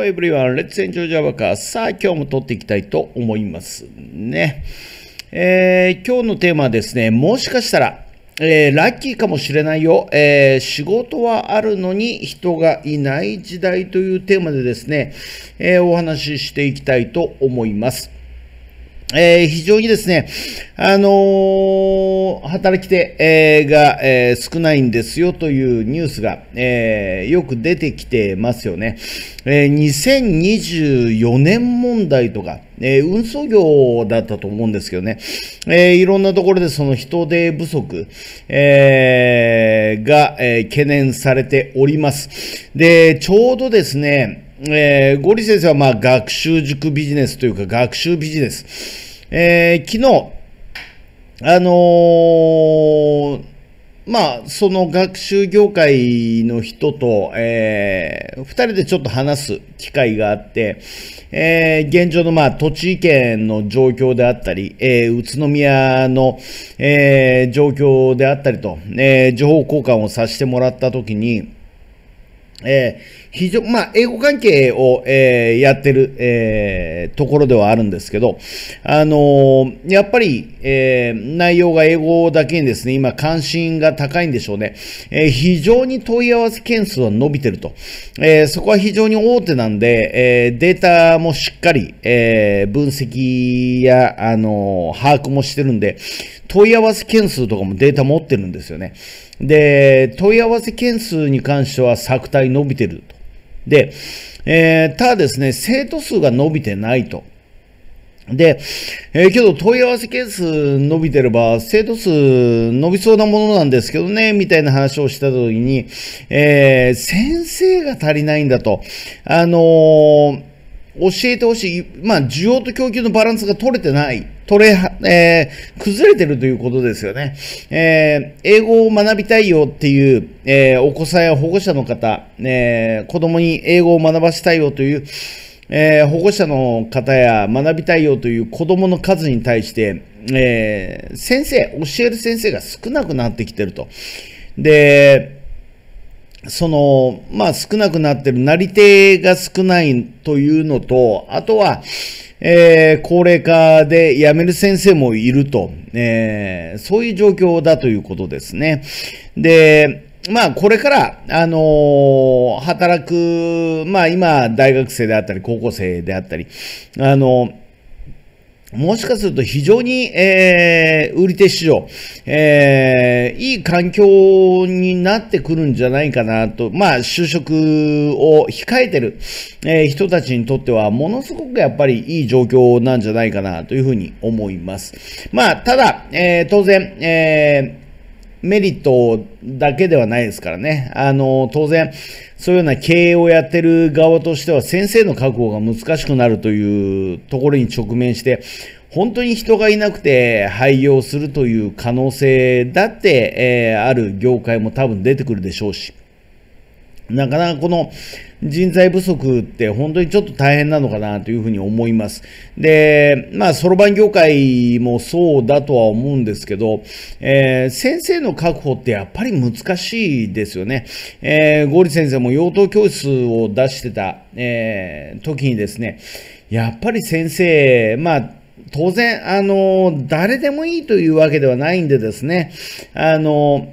Hello everyone, let's enjoy Java か。さあ、今日も撮っていきたいと思いますね。えー、今日のテーマはですね、もしかしたら、えー、ラッキーかもしれないよ、えー、仕事はあるのに人がいない時代というテーマでですね、えお話ししていきたいと思います。えー、非常にですね、あのー、働き手、えー、が、え少ないんですよというニュースが、えよく出てきてますよね。え2024年問題とか、え運送業だったと思うんですけどね、えいろんなところでその人手不足、えが、え懸念されております。で、ちょうどですね、えー、ゴリ先生はまあ学習塾ビジネスというか学習ビジネス。えー、昨日、あのー、まあ、その学習業界の人と、えー、2人でちょっと話す機会があって、えー、現状の、まあ、栃木県の状況であったり、えー、宇都宮の、えー、状況であったりと、え情報交換をさせてもらったときに、えー、非常、まあ、英語関係を、えー、やってる、えー、ところではあるんですけど、あのー、やっぱり、え内容が英語だけにですね、今関心が高いんでしょうね。え非常に問い合わせ件数は伸びてると。えそこは非常に大手なんで、えデータもしっかり、え分析や、あの把握もしてるんで、問い合わせ件数とかもデータ持ってるんですよね。で、問い合わせ件数に関しては削体伸びてると。で、えー、ただですね、生徒数が伸びてないと。で、えー、けど問い合わせ件数伸びてれば、生徒数伸びそうなものなんですけどね、みたいな話をしたときに、えー、先生が足りないんだと。あのー教えてほしい。まあ、需要と供給のバランスが取れてない。取れ、えー、崩れてるということですよね。えー、英語を学びたいよっていう、えー、お子さんや保護者の方、えー、子供に英語を学ばせたいよという、えー、保護者の方や学びたいよという子供の数に対して、えー、先生、教える先生が少なくなってきてると。で、その、まあ少なくなってる、なり手が少ないというのと、あとは、えー、高齢化で辞める先生もいると、えー、そういう状況だということですね。で、まあ、これから、あのー、働く、まあ、今、大学生であったり、高校生であったり、あのーもしかすると非常に、えー、売り手市場、えー、いい環境になってくるんじゃないかなと、まあ、就職を控えてる、えー、人たちにとっては、ものすごくやっぱりいい状況なんじゃないかなというふうに思います。まあ、ただ、えー、当然、えーメリットだけではないですからね。あの、当然、そういうような経営をやってる側としては、先生の確保が難しくなるというところに直面して、本当に人がいなくて廃業するという可能性だって、えー、ある業界も多分出てくるでしょうし。なかなかこの人材不足って本当にちょっと大変なのかなというふうに思います。で、まあ、そろばん業界もそうだとは思うんですけど、えー、先生の確保ってやっぱり難しいですよね。えー、ゴリ先生も養豚教室を出してた、えー、時にですね、やっぱり先生、まあ、当然、あの、誰でもいいというわけではないんでですね、あの、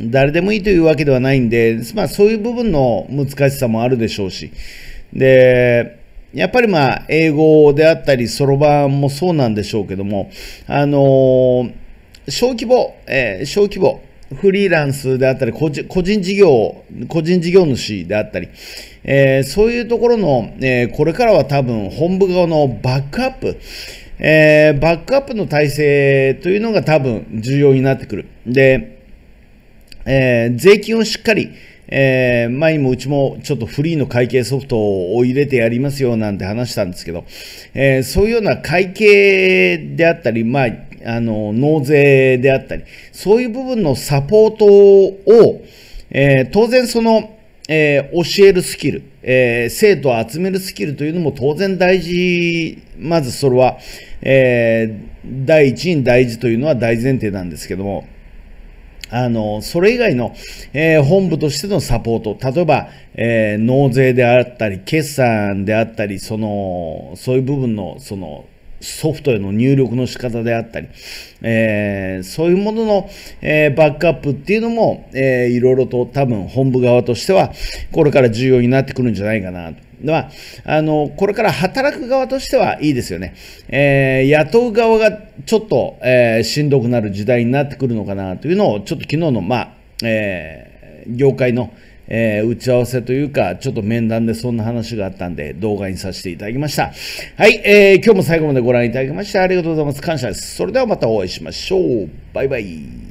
誰でもいいというわけではないんで、まあ、そういう部分の難しさもあるでしょうし、でやっぱりまあ英語であったり、そろばんもそうなんでしょうけども、あのー、小規模、えー、小規模、フリーランスであったり個人、個人事業、個人事業主であったり、えー、そういうところの、えこれからは多分本部側のバックアップ、えバックアップの体制というのが多分重要になってくる。でえー、税金をしっかり、えー、前にもうちもちょっとフリーの会計ソフトを入れてやりますよなんて話したんですけど、えー、そういうような会計であったり、まあ、あの、納税であったり、そういう部分のサポートを、え当然その、え教えるスキル、え生徒を集めるスキルというのも当然大事、まずそれは、え第一に大事というのは大前提なんですけども、あの、それ以外の、えー、本部としてのサポート、例えば、えー、納税であったり、決算であったり、その、そういう部分の、その、ソフトへの入力の仕方であったり、えー、そういうものの、えー、バックアップっていうのも、えー、いろいろと多分本部側としては、これから重要になってくるんじゃないかなと。のは、あの、これから働く側としてはいいですよね。えー、雇う側がちょっと、えー、しんどくなる時代になってくるのかなというのを、ちょっと昨日の、まあ、えー、業界の、えー、打ち合わせというか、ちょっと面談でそんな話があったんで、動画にさせていただきました。はい、えー、今日も最後までご覧いただきまして、ありがとうございます。感謝です。それではまたお会いしましょう。バイバイ。